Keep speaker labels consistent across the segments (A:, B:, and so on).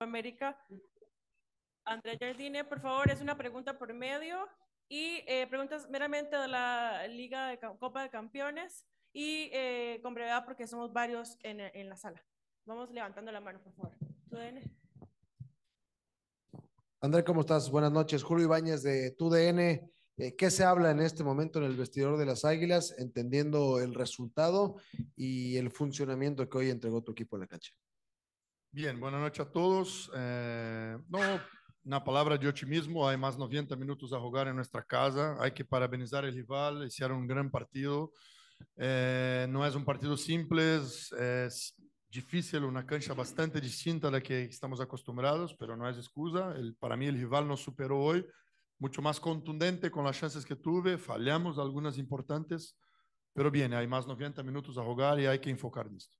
A: América. Andrea Jardine, por favor, es una pregunta por medio y eh, preguntas meramente de la Liga de Copa de Campeones y eh, con brevedad porque somos varios en, en, la sala. Vamos levantando la mano, por favor. TUDN.
B: André, ¿cómo estás? Buenas noches. Julio Ibáñez de TUDN. Eh, ¿Qué se habla en este momento en el vestidor de las Águilas, entendiendo el resultado y el funcionamiento que hoy entregó tu equipo en la cancha? Bien, buenas noches a todos. Eh, no, na palabra de optimismo hay más 90 minutos a jugar en nuestra casa. Hay que parabenizar al rival, hicieron un gran partido. Eh, no es un partido simple, es difícil, una cancha bastante distinta a la que estamos acostumbrados, pero no es excusa. El, para mí el rival nos superó hoy, mucho más contundente con las chances que tuve. Fallamos algunas importantes, pero bien, hay más 90 minutos a jugar y hay que enfocar en esto.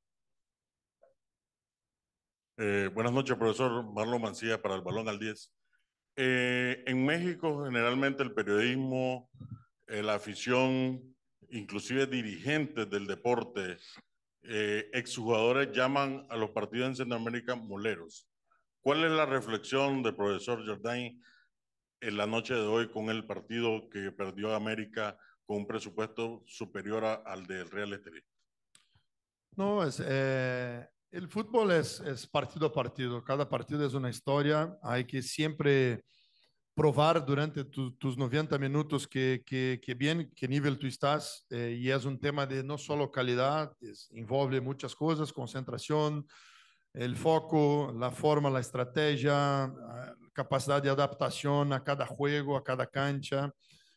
B: Eh, buenas noches, profesor Marlon Mancía para el Balón al 10. Eh, en México, generalmente el periodismo, eh, la afición, inclusive dirigentes del deporte, eh, exjugadores llaman a los partidos en Centroamérica moleros. ¿Cuál es la reflexión del profesor Jordain en la noche de hoy con el partido que perdió América con un presupuesto superior al del Real Estelí? No, es, eh, el fútbol es, partido a partido, cada partido es una historia, hay que siempre probar durante tus 90 minutos que, bien, qué nivel tú estás, eh, y es un tema de no solo calidad, es, muchas cosas, concentración, el foco, la forma, la estrategia, eh, capacidad de adaptación a cada juego, a cada cancha,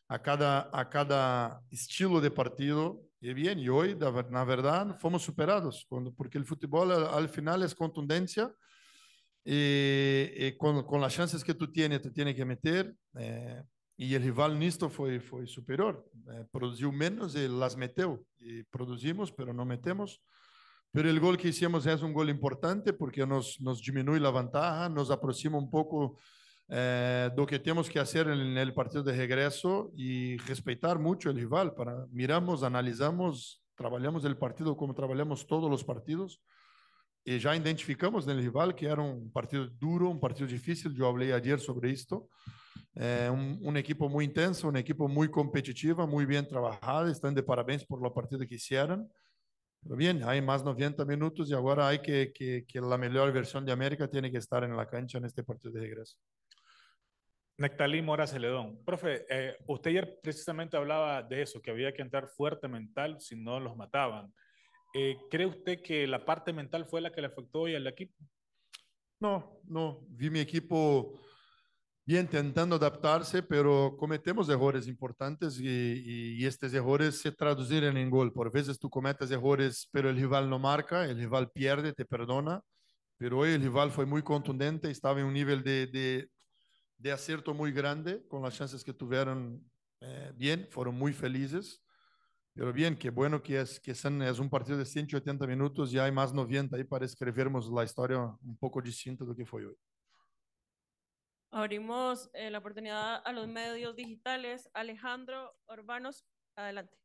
B: a cada, a cada estilo de partido, y bien, y hoy, la verdad, fuimos superados, cuando, porque el fútbol al, final es contundencia. Y, con, las chances que tú tienes, te tiene que meter. Eh, y el rival nisto fue, fue superior. Eh, produjo menos y las metió. Y producimos, pero no metemos. Pero el gol que hicimos es un gol importante porque nos, nos disminuye la ventaja, nos aproxima un poco eh, lo que tenemos que hacer en el partido de regreso y respetar mucho el rival. Para, miramos, analizamos, trabajamos el partido como trabajamos todos los partidos y ya identificamos en el rival que era un partido duro, un partido difícil. Yo hablé ayer sobre esto. Eh, un, equipo muy intenso, un equipo muy competitivo, muy bien trabajado. Están de parabéns por lo partido que hicieron. Pero bien, hay más 90 minutos y ahora hay que, que, que la mejor versión de América tiene que estar en la cancha en este partido de regreso.
A: Nectalí Mora Celedón. Profe, eh, usted ayer precisamente hablaba de eso, que había que entrar fuerte mental si no los mataban. Eh, ¿Cree usted que la parte mental fue la que le afectó hoy al equipo?
B: No, no. Vi mi equipo bien intentando adaptarse, pero cometemos errores importantes y, estos errores se traducen en gol. Por veces tú cometes errores, pero el rival no marca, el rival pierde, te perdona. Pero hoy el rival fue muy contundente, estaba en un nivel de de acierto muy grande con las chances que tuvieron eh, bien, fueron muy felices. Pero bien, qué bueno que es, que es un partido de 180 minutos y hay más 90 ahí para escribirnos la historia un poco distinta de lo que fue hoy.
A: Abrimos eh, la oportunidad a los medios digitales. Alejandro Urbanos, adelante.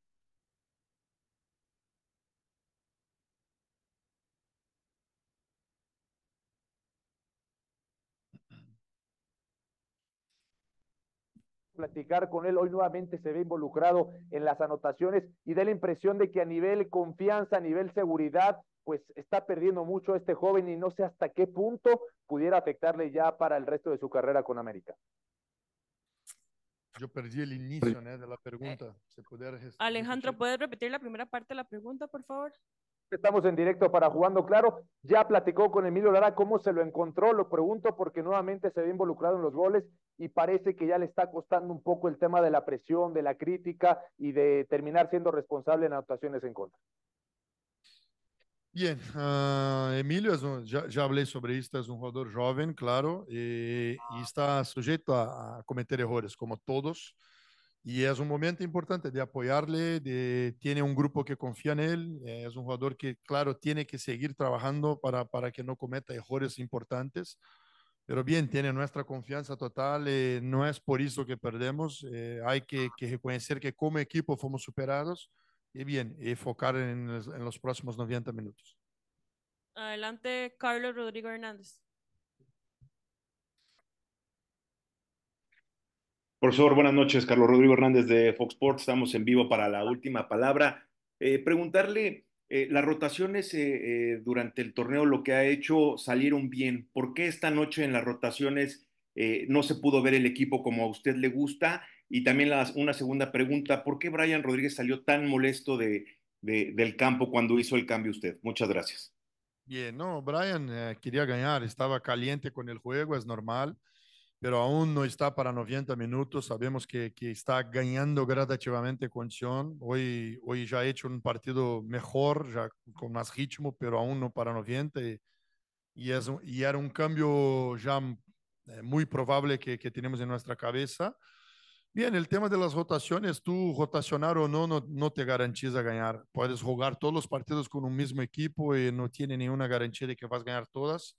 B: platicar con él. Hoy nuevamente se ve involucrado en las anotaciones y da la impresión de que a nivel confianza, a nivel seguridad, pues está perdiendo mucho este joven y no sé hasta qué punto pudiera afectarle ya para el resto de su carrera con América. Yo perdí el inicio ¿eh? de la pregunta. Eh,
A: Alejandro, ¿puedes repetir la primera parte de la pregunta, por favor?
B: Estamos en directo para Jugando Claro. Ya platicó con Emilio Lara cómo se lo encontró, lo pregunto porque nuevamente se ve involucrado en los goles y parece que ya le está costando un poco el tema de la presión, de la crítica y de terminar siendo responsable en anotaciones en contra. Bien, ah, Emilio, ya, hablé sobre esto, es un jugador joven, claro, eh, y, ah. está sujeto a cometer errores, como todos. Y es un momento importante de apoyarle, tiene un grupo que confía en él, eh, es un jugador que, claro, tiene que seguir trabajando para, para que no cometa errores importantes, pero bien, tiene nuestra confianza total, eh, no es por eso que perdemos, eh, hay que, reconocer que como equipo fuimos superados y bien, enfocar en, en los próximos 90 minutos.
A: Adelante, Carlos Rodrigo Hernández.
B: Profesor, buenas noches. Carlos Rodrigo Hernández de Fox Sports. Estamos en vivo para la última palabra. Eh, preguntarle, eh, las rotaciones eh, durante el torneo lo que ha hecho salieron bien. ¿Por qué esta noche en las rotaciones no se pudo ver el equipo como a usted le gusta? Y también una segunda pregunta, ¿por qué Brian Rodríguez salió tan molesto de, del campo cuando hizo el cambio usted? Muchas gracias. Bien, no, Brian quería ganar, estaba caliente con el juego, es normal pero aún no está para 90 minutos. Sabemos que, está ganando gradativamente condición. Hoy, hoy ya ha hecho un partido mejor, ya con más ritmo, pero aún no para 90. Y, es, y era un cambio ya eh, muy probable que, tenemos en nuestra cabeza. Bien, el tema de las rotaciones, tú rotacionar o no, no, no te garantiza ganar. Puedes jugar todos los partidos con un mismo equipo y no tiene ninguna garantía de que vas a ganar todas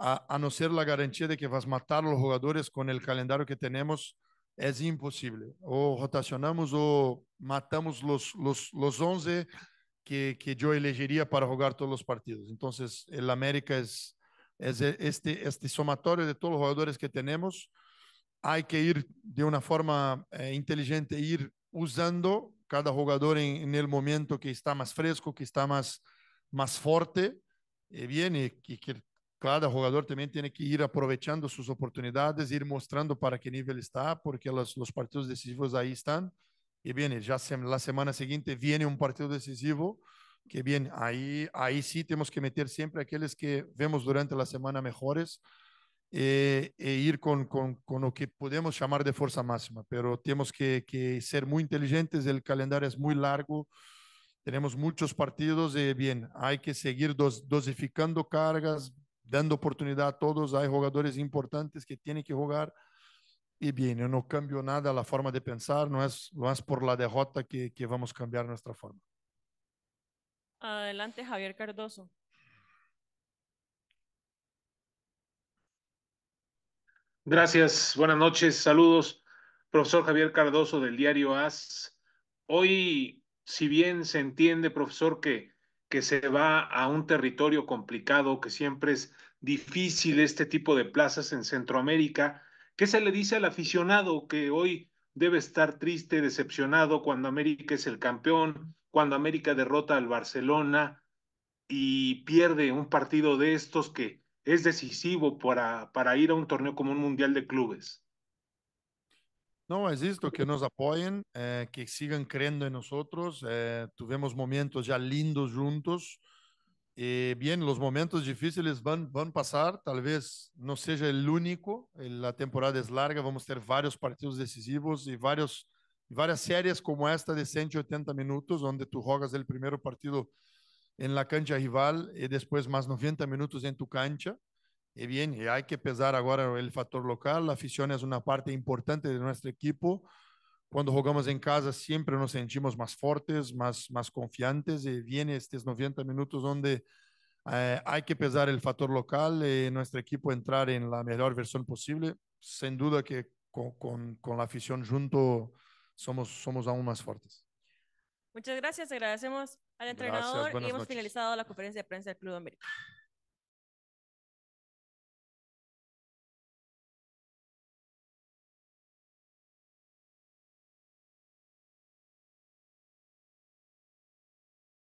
B: a, no ser la garantía de que vas a matar a los jugadores con el calendario que tenemos, es imposible. O rotacionamos o matamos los, los, 11 que, yo elegiría para jugar todos los partidos. Entonces, el América es, es e, este, este somatorio de todos los jugadores que tenemos. Hay que ir de una forma eh, inteligente, ir usando cada jugador en, el momento que está más fresco, que está más, más fuerte. Eh, bien, y que cada jugador también tiene que ir aprovechando sus oportunidades, ir mostrando para qué nivel está, porque los, partidos decisivos ahí están. Y bien, ya la semana siguiente viene un partido decisivo, que bien, ahí, ahí sí tenemos que meter siempre aquellos que vemos durante la semana mejores eh, e ir con, con, con, lo que podemos llamar de fuerza máxima, pero tenemos que, ser muy inteligentes, el calendario es muy largo tenemos muchos partidos, de eh, bien, hay que seguir dosificando cargas, dando oportunidad a todos. Hay jugadores importantes que tienen que jugar. Y bien, yo no cambio nada la forma de pensar, no es, más por la derrota que, que vamos a cambiar nuestra forma.
A: Adelante, Javier Cardoso.
B: Gracias, buenas noches, saludos. Profesor Javier Cardoso del diario AS. Hoy, si bien se entiende, profesor, que que se va a un territorio complicado, que siempre es difícil este tipo de plazas en Centroamérica. ¿Qué se le dice al aficionado que hoy debe estar triste, decepcionado cuando América es el campeón, cuando América derrota al Barcelona y pierde un partido de estos que es decisivo para, para ir a un torneo como un Mundial de Clubes? No, es esto, que nos apoyen, eh, que sigan creyendo en nosotros. Eh, tuvimos momentos ya lindos juntos. Eh, bien, los momentos difíciles van, van a pasar, tal vez no sea el único, la temporada es larga, vamos a tener varios partidos decisivos y varios, varias series como esta de 180 minutos, donde tú juegas el primer partido en la cancha rival y después más 90 minutos en tu cancha. Y bien, y hay que pesar ahora el factor local. la afición es una parte importante de nuestro equipo. cuando jugamos en casa, siempre nos sentimos más fuertes, más más confiantes. y estos 90 minutos donde eh, hay que pesar el factor local. Eh, nuestro equipo entrar en la mejor versión posible, sin duda que con la afición junto somos, somos aún más fuertes.
A: Muchas gracias. Agradecemos al entrenador y hemos finalizado la conferencia de prensa del Club de América.